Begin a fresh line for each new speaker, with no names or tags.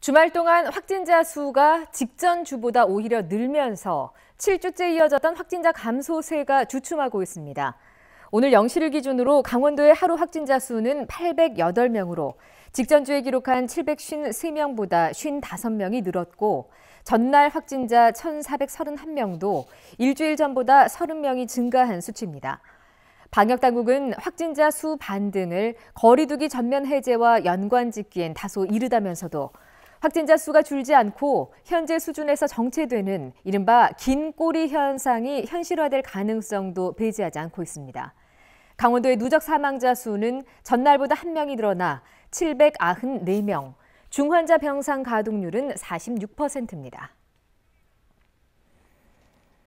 주말 동안 확진자 수가 직전 주보다 오히려 늘면서 7주째 이어졌던 확진자 감소세가 주춤하고 있습니다. 오늘 0시를 기준으로 강원도의 하루 확진자 수는 808명으로 직전주에 기록한 753명보다 55명이 늘었고 전날 확진자 1,431명도 일주일 전보다 30명이 증가한 수치입니다. 방역당국은 확진자 수 반등을 거리두기 전면 해제와 연관 짓기엔 다소 이르다면서도 확진자 수가 줄지 않고 현재 수준에서 정체되는 이른바 긴 꼬리 현상이 현실화될 가능성도 배제하지 않고 있습니다. 강원도의 누적 사망자 수는 전날보다 1명이 늘어나 794명, 중환자 병상 가동률은 46%입니다.